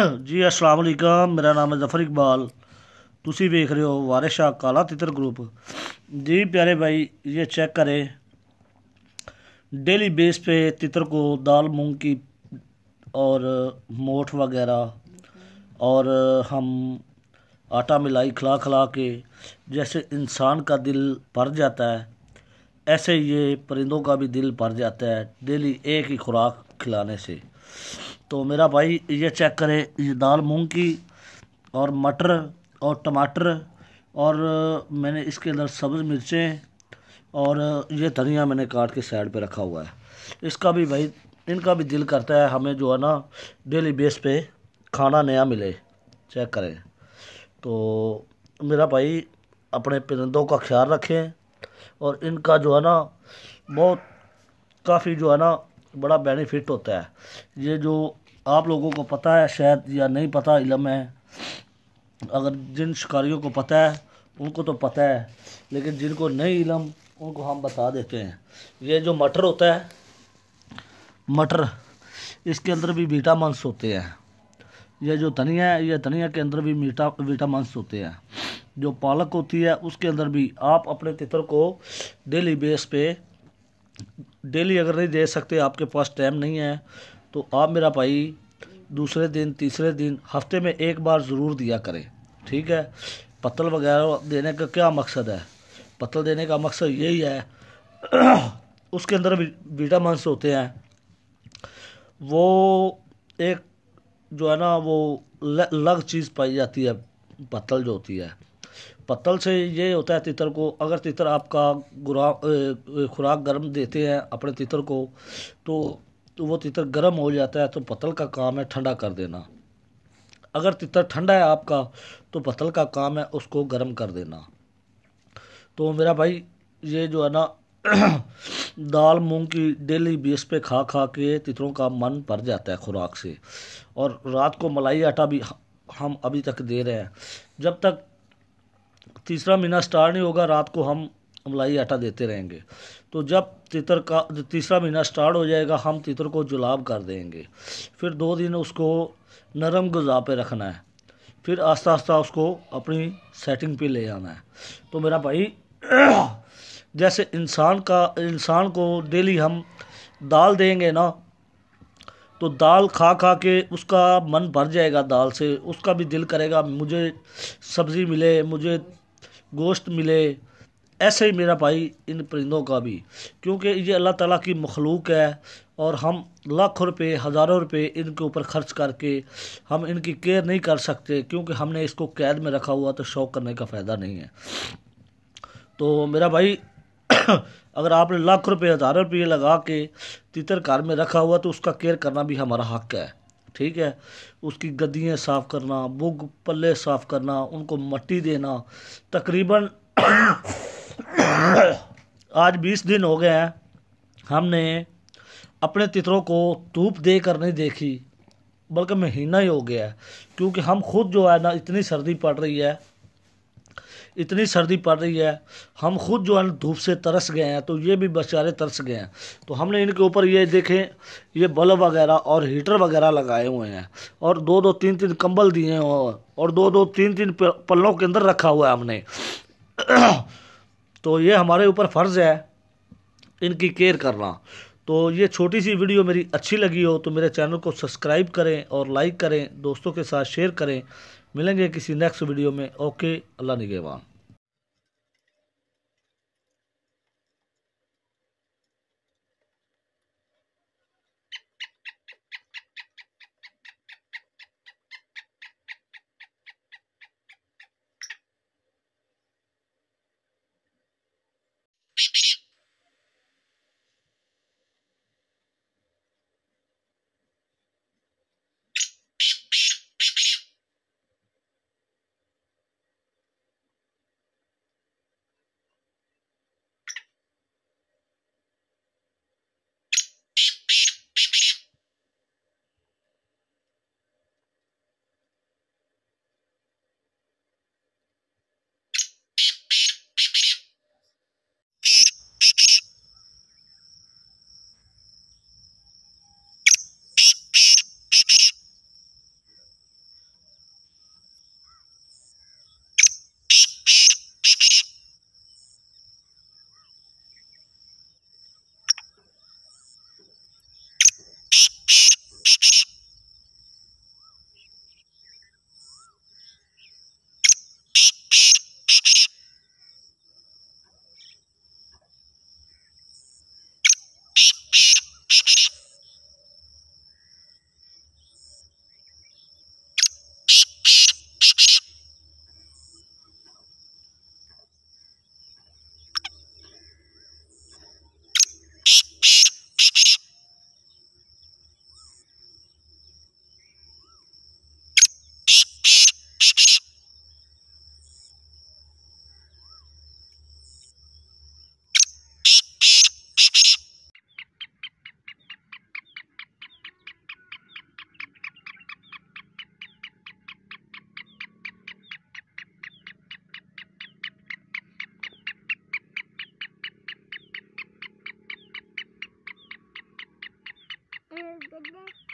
जी ਅਸਲਾਮ मेरा ਮੇਰਾ ਨਾਮ ਹੈ ਜ਼ਫਰ ਇਕਬਾਲ ਤੁਸੀਂ ਵੇਖ ਰਹੇ ਹੋ ਵਾਰਿਸ ਸ਼ਾਹ ਕਾਲਾ ग्रुप जी प्यारे भाई ये चेक करें डेली बेस पे तितर को दाल मूंग की और मोठ वगैरह और हम आटा मिलाई खिला खिला के जैसे इंसान का दिल भर जाता है ऐसे ये परिंदों का भी दिल भर जाता है डेली एक ही खुराक खिलाने से तो मेरा भाई ये चेक करें ये दाल मूंग की और मटर और टमाटर और मैंने इसके अंदर सब्ज़ मिर्चें और ये धनिया मैंने काट के साइड पे रखा हुआ है इसका भी भाई इनका भी दिल करता है हमें जो है ना डेली बेस पे खाना नया मिले चेक करें तो मेरा भाई अपने परिंदों का ख्याल रखें और इनका जो है ना बहुत काफ़ी जो है ना बड़ा बेनिफिट होता है ये जो आप लोगों को पता है शायद या नहीं पता इलम है अगर जिन शिकारियों को पता है उनको तो पता है लेकिन जिनको नहीं इलम उनको हम बता देते हैं ये जो मटर होता है मटर इसके अंदर भी विटामिनस होते हैं यह जो धनिया है यह धनिया के अंदर भी मीठा विटामिनस होते हैं जो पालक होती है उसके अंदर भी आप अपने तितर को डेली बेस पे डेली अगर नहीं दे सकते आपके पास टाइम नहीं है तो आप मेरा भाई दूसरे दिन तीसरे दिन हफ्ते में एक बार ज़रूर दिया करें ठीक है पत्तल वगैरह देने का क्या मकसद है पत्तल देने का मकसद यही है उसके अंदर विटामिनस होते हैं वो एक जो है ना वो लग चीज़ पाई जाती है पत्तल जो होती है पत्तल से ये होता है तितर को अगर तितर आपका गुरा खुराक गर्म देते हैं अपने तितर को तो, तो वो तितर गर्म हो जाता है तो पत्तल का काम है ठंडा कर देना अगर तितर ठंडा है आपका तो पत्तल का काम है उसको गर्म कर देना तो मेरा भाई ये जो है ना दाल मूंग की डेली बेस पे खा खा के तितरों का मन भर जाता है खुराक से और रात को मलाई आटा भी हम अभी तक दे रहे हैं जब तक तीसरा महीना स्टार नहीं होगा रात को हम अमलाई आटा देते रहेंगे तो जब तितर का तीसरा महीना स्टार्ट हो जाएगा हम तितर को जुलाब कर देंगे फिर दो दिन उसको नरम गज़ा पे रखना है फिर आस्ता आस्ता उसको अपनी सेटिंग पे ले आना है तो मेरा भाई जैसे इंसान का इंसान को डेली हम दाल देंगे ना तो दाल खा खा के उसका मन भर जाएगा दाल से उसका भी दिल करेगा मुझे सब्ज़ी मिले मुझे गोश्त मिले ऐसे ही मेरा भाई इन परिंदों का भी क्योंकि ये अल्लाह ताला की मखलूक है और हम लाखों रुपए हज़ारों रुपए इनके ऊपर ख़र्च करके हम इनकी केयर नहीं कर सकते क्योंकि हमने इसको कैद में रखा हुआ तो शौक करने का फ़ायदा नहीं है तो मेरा भाई अगर आपने लाख रुपए हज़ारों रुपये लगा के तीतर कार में रखा हुआ तो उसका केयर करना भी हमारा हक है ठीक है उसकी गद्दियाँ साफ़ करना बुग पल्ले साफ़ करना उनको मट्टी देना तकरीबन आज बीस दिन हो गए हैं हमने अपने तितरों को धूप दे कर नहीं देखी बल्कि महीना ही हो गया है क्योंकि हम खुद जो है ना इतनी सर्दी पड़ रही है इतनी सर्दी पड़ रही है हम खुद जो है धूप से तरस गए हैं तो ये भी बेचारे तरस गए हैं तो हमने इनके ऊपर ये देखें ये बल्ब वगैरह और हीटर वगैरह लगाए हुए हैं और दो दो तीन तीन कंबल दिए हैं और दो दो तीन तीन पल्लों के अंदर रखा हुआ है हमने तो ये हमारे ऊपर फ़र्ज़ है इनकी केयर करना तो ये छोटी सी वीडियो मेरी अच्छी लगी हो तो मेरे चैनल को सब्सक्राइब करें और लाइक करें दोस्तों के साथ शेयर करें मिलेंगे किसी नेक्स्ट वीडियो में ओके अल्लाह निगेवान Good luck.